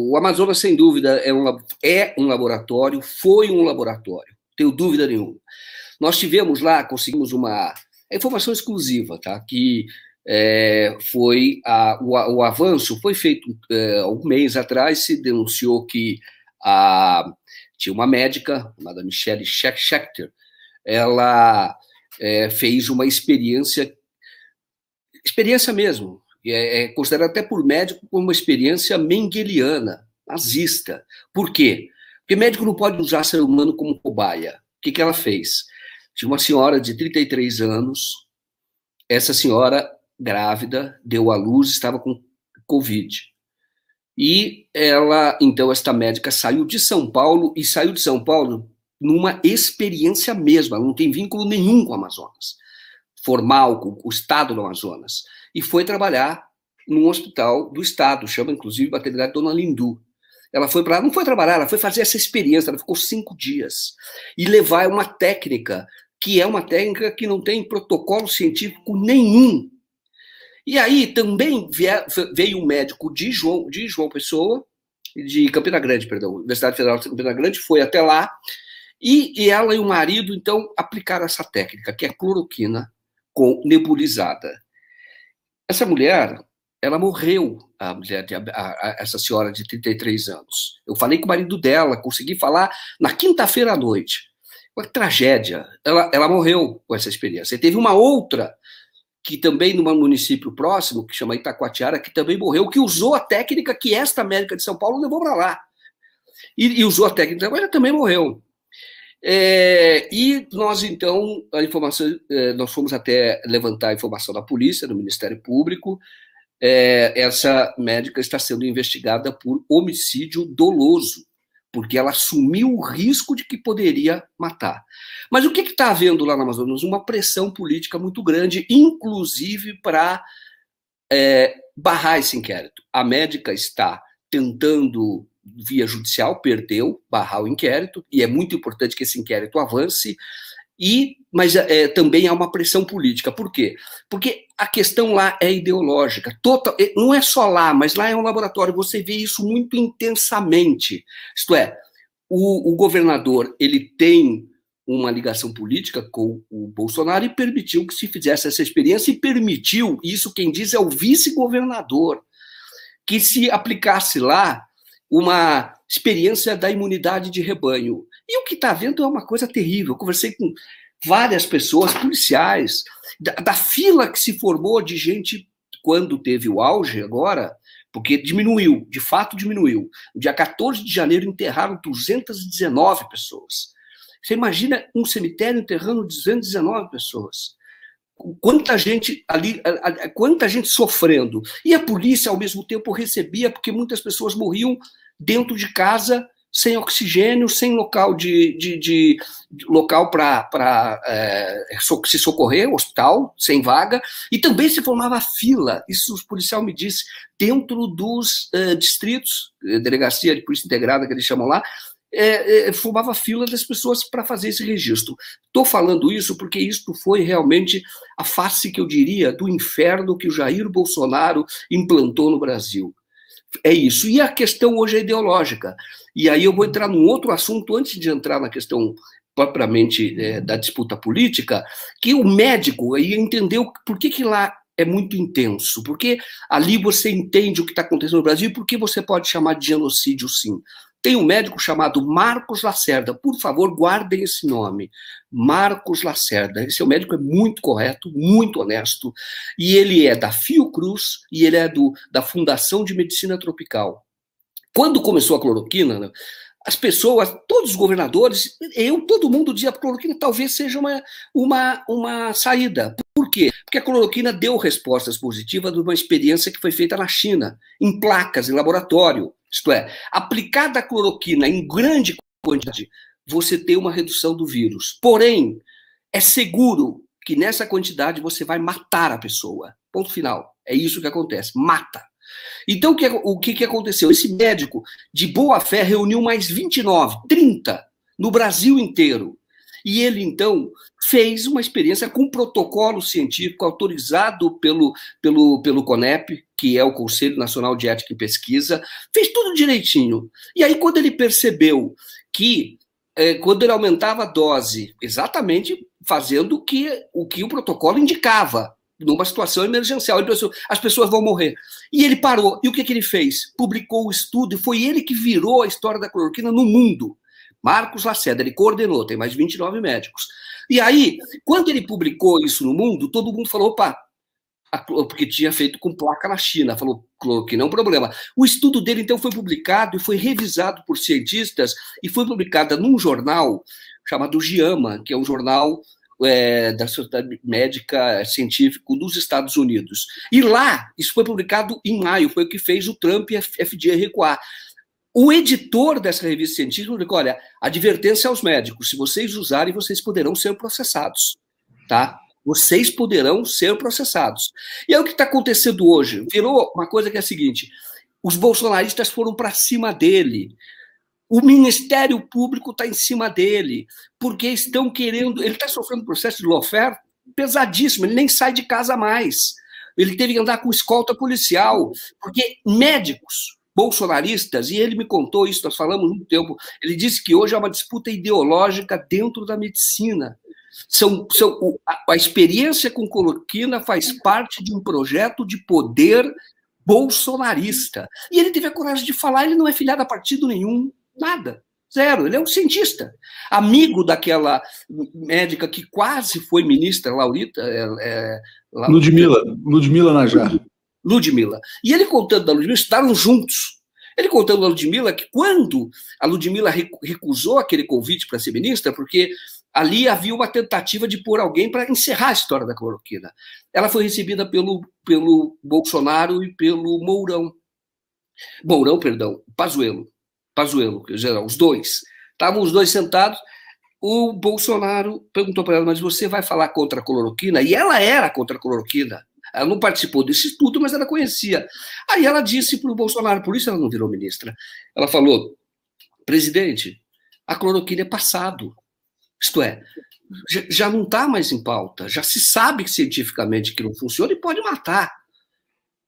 O Amazonas, sem dúvida, é um, é um laboratório, foi um laboratório, tenho dúvida nenhuma. Nós tivemos lá, conseguimos uma é informação exclusiva, tá? Que é, foi a, o, o, avanço foi feito é, algum mês atrás, se denunciou que a, tinha uma médica, chamada Michelle Schechter, ela é, fez uma experiência, experiência mesmo, é, é considerada até por médico como uma experiência mengeliana, nazista. Por quê? Porque médico não pode usar ser humano como cobaia. O que, que ela fez? Tinha uma senhora de 33 anos, essa senhora grávida, deu à luz, estava com Covid. E ela, então, esta médica saiu de São Paulo e saiu de São Paulo numa experiência mesmo, ela não tem vínculo nenhum com o Amazonas formal com o Estado do Amazonas, e foi trabalhar num hospital do Estado, chama inclusive maternidade Dona Lindu. Ela foi para lá, não foi trabalhar, ela foi fazer essa experiência, ela ficou cinco dias, e levar uma técnica, que é uma técnica que não tem protocolo científico nenhum. E aí também veio um médico de João, de João Pessoa, de Campina Grande, perdão, Universidade Federal de Campina Grande, foi até lá, e, e ela e o marido, então, aplicaram essa técnica, que é cloroquina, com nebulizada. Essa mulher, ela morreu, a mulher de, a, a, essa senhora de 33 anos. Eu falei com o marido dela, consegui falar na quinta-feira à noite. Uma tragédia. Ela, ela morreu com essa experiência. E teve uma outra, que também num município próximo, que chama Itacoatiara, que também morreu, que usou a técnica que esta médica de São Paulo levou para lá. E, e, usou a técnica, mas ela também morreu. É, e nós, então, a informação, é, nós fomos até levantar a informação da polícia, do Ministério Público. É, essa médica está sendo investigada por homicídio doloso, porque ela assumiu o risco de que poderia matar. Mas o que está havendo lá na Amazonas? Uma pressão política muito grande, inclusive para é, barrar esse inquérito. A médica está tentando via judicial, perdeu, barrar o inquérito, e é muito importante que esse inquérito avance, e mas é, é também há uma pressão política. Por quê? Porque a questão lá é ideológica. Total, é, não é só lá, mas lá é um laboratório. Você vê isso muito intensamente. Isto é, o, o governador ele tem uma ligação política com o Bolsonaro e permitiu que se fizesse essa experiência e permitiu, isso quem diz é o vice-governador, que se aplicasse lá uma experiência da imunidade de rebanho. E o que está vendo é uma coisa terrível. Eu conversei com várias pessoas, policiais, da, da fila que se formou de gente quando teve o auge agora, porque diminuiu, de fato diminuiu. No dia 14 de janeiro enterraram 219 pessoas. Você imagina um cemitério enterrando 219 pessoas quanta gente ali, quanta gente sofrendo. E a polícia, ao mesmo tempo, recebia, porque muitas pessoas morriam dentro de casa, sem oxigênio, sem local de, de, de, de local para é, se socorrer, hospital, sem vaga, e também se formava fila, isso o policial me disse, dentro dos eh, distritos, eh, delegacia de polícia integrada que eles chamam lá, é, é, fumava fila das pessoas para fazer esse registro. Estou falando isso porque isto foi realmente a face que eu diria do inferno que o Jair Bolsonaro implantou no Brasil. É isso. E a questão hoje é ideológica. E aí eu vou entrar num outro assunto antes de entrar na questão propriamente é, da disputa política, que o médico aí entendeu por que, que lá é muito intenso, porque ali você entende o que está acontecendo no Brasil e por que você pode chamar de genocídio, sim. Tem um médico chamado Marcos Lacerda. Por favor, guardem esse nome. Marcos Lacerda. Esse é médico é muito correto, muito honesto. E ele é da Fiocruz e ele é do, da Fundação de Medicina Tropical. Quando começou a cloroquina, né, as pessoas, todos os governadores, eu, todo mundo dizia que a cloroquina talvez seja uma, uma, uma saída. Por quê? Porque a cloroquina deu respostas positivas de uma experiência que foi feita na China, em placas, em laboratório. Isto é, aplicada a cloroquina em grande quantidade, você tem uma redução do vírus. Porém, é seguro que nessa quantidade você vai matar a pessoa. Ponto final. É isso que acontece. Mata. Então, o que, é, que aconteceu? Esse médico, de boa fé, reuniu mais 29, 30 no Brasil inteiro. E ele, então, fez uma experiência com um protocolo científico autorizado pelo, pelo, pelo CONEP, que é o Conselho Nacional de Ética e Pesquisa, fez tudo direitinho. E aí, quando ele percebeu que, é, quando ele aumentava a dose, exatamente fazendo o que o, que o protocolo indicava, numa situação emergencial. Ele pensou, as pessoas vão morrer. E ele parou. E o que, que ele fez? Publicou o estudo, e foi ele que virou a história da cloroquina no mundo. Marcos Lacerda, ele coordenou, tem mais de 29 médicos. E aí, quando ele publicou isso no mundo, todo mundo falou: opa, porque tinha feito com placa na China, falou que não é um problema. O estudo dele então foi publicado e foi revisado por cientistas e foi publicado num jornal chamado Giama, que é um jornal é, da Sociedade Médica Científico dos Estados Unidos. E lá, isso foi publicado em maio, foi o que fez o Trump e a FDA recuar. O editor dessa revista científica falou: olha, advertência aos médicos, se vocês usarem, vocês poderão ser processados, tá? Vocês poderão ser processados. E é o que está acontecendo hoje. Virou uma coisa que é a seguinte: os bolsonaristas foram para cima dele. O Ministério Público está em cima dele, porque estão querendo. Ele está sofrendo um processo de lawfare pesadíssimo, ele nem sai de casa mais. Ele teve que andar com escolta policial, porque médicos bolsonaristas, e ele me contou isso, nós falamos muito tempo. Ele disse que hoje é uma disputa ideológica dentro da medicina. São, são, a, a experiência com coloquina faz parte de um projeto de poder bolsonarista. E ele teve a coragem de falar, ele não é filiado a partido nenhum, nada. Zero, ele é um cientista, amigo daquela médica que quase foi ministra, Laurita. É, é, Laurita. Ludmila, Ludmila Najar. Ludmilla. E ele contando da Ludmilla, estudaram juntos. Ele contando da Ludmilla que quando a Ludmilla recusou aquele convite para ser ministra, porque ali havia uma tentativa de pôr alguém para encerrar a história da cloroquina. Ela foi recebida pelo, pelo Bolsonaro e pelo Mourão. Mourão, perdão, Pazuello. Pazuello, geral, os dois. Estavam os dois sentados, o Bolsonaro perguntou para ela, mas você vai falar contra a cloroquina? E ela era contra a cloroquina. Ela não participou desse estudo, mas ela conhecia. Aí ela disse para o Bolsonaro, por isso ela não virou ministra. Ela falou: presidente, a cloroquina é passado. Isto é, já não está mais em pauta, já se sabe cientificamente que não funciona e pode matar.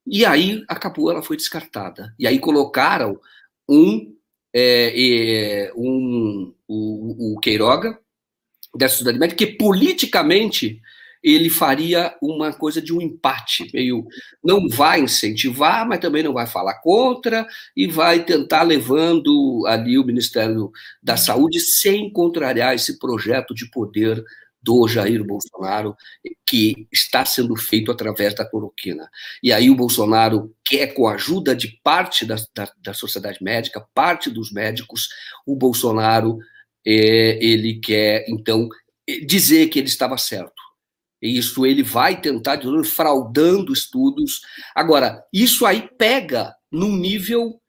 E aí acabou, ela foi descartada. E aí colocaram um, é, é, um o, o Queiroga, da Sociedade Médica, que politicamente ele faria uma coisa de um empate, meio não vai incentivar, mas também não vai falar contra e vai tentar levando ali o Ministério da Saúde sem contrariar esse projeto de poder do Jair Bolsonaro que está sendo feito através da cloroquina. E aí o Bolsonaro quer, com a ajuda de parte da, da, da sociedade médica, parte dos médicos, o Bolsonaro, eh, ele quer, então, dizer que ele estava certo isso ele vai tentar, de novo, fraudando estudos. Agora, isso aí pega num nível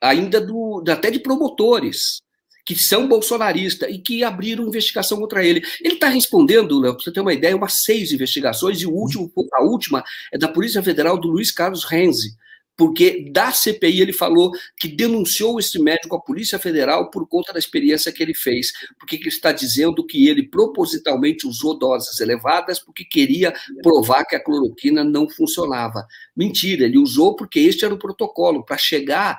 ainda do, até de promotores que são bolsonaristas e que abriram investigação contra ele. Ele está respondendo, Léo, para você ter uma ideia, umas seis investigações, e o último, a última é da Polícia Federal do Luiz Carlos Renzi, porque da CPI ele falou que denunciou esse médico à Polícia Federal por conta da experiência que ele fez, porque ele está dizendo que ele propositalmente usou doses elevadas porque queria provar que a cloroquina não funcionava. Mentira, ele usou porque este era o protocolo para chegar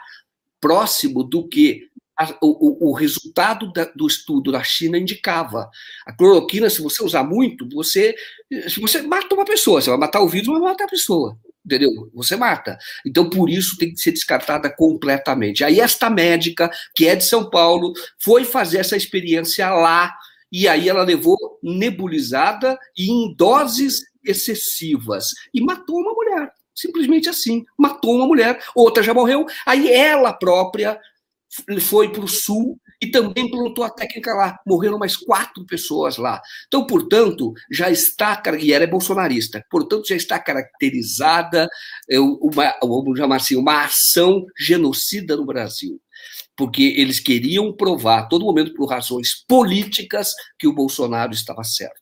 próximo do que a, o, o, resultado da, do estudo na China indicava. A cloroquina, se você usar muito, você, se você mata uma pessoa, você vai matar o vírus, mas vai matar a pessoa entendeu? Você mata. Então, por isso, tem que ser descartada completamente. Aí, esta médica, que é de São Paulo, foi fazer essa experiência lá, e aí ela levou nebulizada e em doses excessivas, e matou uma mulher. Simplesmente assim, matou uma mulher, outra já morreu, aí ela própria foi para o sul e também plantou a técnica lá. Morreram mais quatro pessoas lá. Então, portanto, já está, e ela é bolsonarista, portanto, já está caracterizada é, uma, vamos chamar assim, uma ação genocida no Brasil. Porque eles queriam provar, a todo momento, por razões políticas, que o Bolsonaro estava certo.